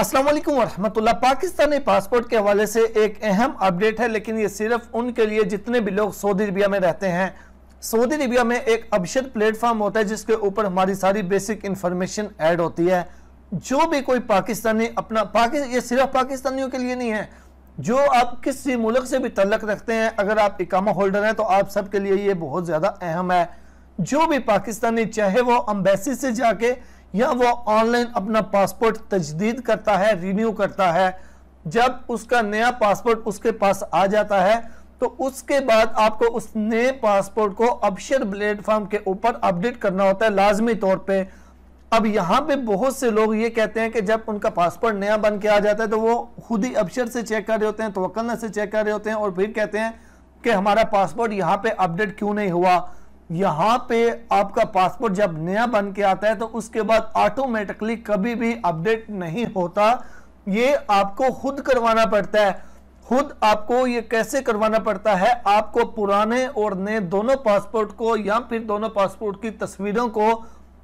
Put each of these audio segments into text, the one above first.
असलम वालेकुम पाकिस्तानी पासपोर्ट के हवाले से एक अहम अपडेट है लेकिन ये सिर्फ उनके लिए जितने भी लोग सऊदी अरबिया में रहते हैं सऊदी अरबिया में एक अबशद प्लेटफॉर्म होता है जिसके ऊपर हमारी सारी बेसिक इन्फॉर्मेशन ऐड होती है जो भी कोई पाकिस्तानी अपना पाकि ये सिर्फ पाकिस्तानियों के लिए नहीं है जो आप किसी मुल्क से भी तलक रखते हैं अगर आप इकामा होल्डर हैं तो आप सबके लिए ये बहुत ज़्यादा अहम है जो भी पाकिस्तानी चाहे वो अम्बेसी से जाके या वो ऑनलाइन अपना पासपोर्ट तजदीद करता है रिन्यू करता है जब उसका नया पासपोर्ट उसके पास आ जाता है तो उसके बाद आपको उस नए पासपोर्ट को अबशर प्लेटफॉर्म के ऊपर अपडेट करना होता है लाजमी तौर पे अब यहाँ पे बहुत से लोग ये कहते हैं कि जब उनका पासपोर्ट नया बन के आ जाता है तो वो खुद ही अबशर से चेक कर रहे होते हैं तो से चेक कर रहे होते हैं और फिर कहते हैं कि हमारा पासपोर्ट यहाँ पे अपडेट क्यों नहीं हुआ यहाँ पे आपका पासपोर्ट जब नया बन के आता है तो उसके बाद ऑटोमेटिकली कभी भी अपडेट नहीं होता ये आपको खुद करवाना पड़ता है खुद आपको ये कैसे करवाना पड़ता है आपको पुराने और नए दोनों पासपोर्ट को या फिर दोनों पासपोर्ट की तस्वीरों को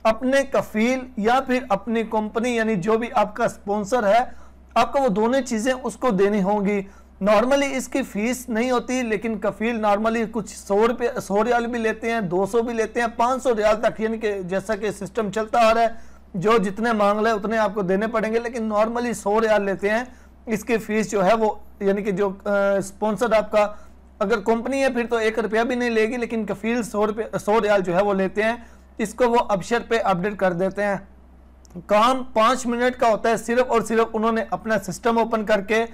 अपने कफील या फिर अपनी कंपनी यानी जो भी आपका स्पॉन्सर है आपको वो दोनों चीज़ें उसको देनी होंगी नॉर्मली इसकी फीस नहीं होती लेकिन कफील नॉर्मली कुछ सौ रुपये सौ रियाल भी लेते हैं दो सौ भी लेते हैं पाँच सौ रियाल तक यानी कि जैसा कि सिस्टम चलता आ रहा है जो जितने मांग लें उतने आपको देने पड़ेंगे लेकिन नॉर्मली सौ रियाल लेते हैं इसकी फीस जो है वो यानी कि जो स्पॉन्सर आपका अगर कंपनी है फिर तो एक रुपया भी नहीं लेगी लेकिन कफील सौ रुपये सौ रियाल जो है वो लेते हैं इसको वो अपशर पर अपडेट कर देते हैं काम पाँच मिनट का होता है सिर्फ और सिर्फ उन्होंने अपना सिस्टम ओपन करके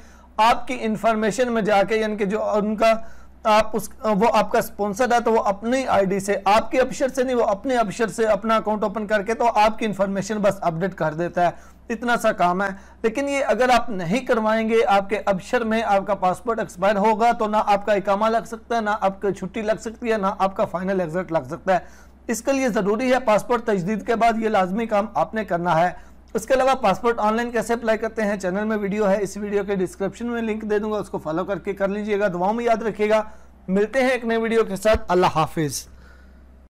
आपकी इंफॉर्मेशन में जाके यानी कि जो उनका आप उस वो आपका स्पॉन्सर है तो वो अपनी आईडी से आपके अफसर से नहीं वो अपने अफसर से अपना अकाउंट ओपन करके तो आपकी इन्फॉर्मेशन बस अपडेट कर देता है इतना सा काम है लेकिन ये अगर आप नहीं करवाएंगे आपके अफसर में आपका पासपोर्ट एक्सपायर होगा तो ना आपका इकामा लग सकता है ना आपकी छुट्टी लग सकती है ना आपका फाइनल एग्जिट लग सकता है इसके लिए ज़रूरी है पासपोर्ट तजदीद के बाद ये लाजमी काम आपने करना है उसके अलावा पासपोर्ट ऑनलाइन कैसे अप्लाई करते हैं चैनल में वीडियो है इस वीडियो के डिस्क्रिप्शन में लिंक दे दूंगा उसको फॉलो करके कर लीजिएगा दुआओं में याद रखिएगा मिलते हैं एक नए वीडियो के साथ अल्लाह हाफिज़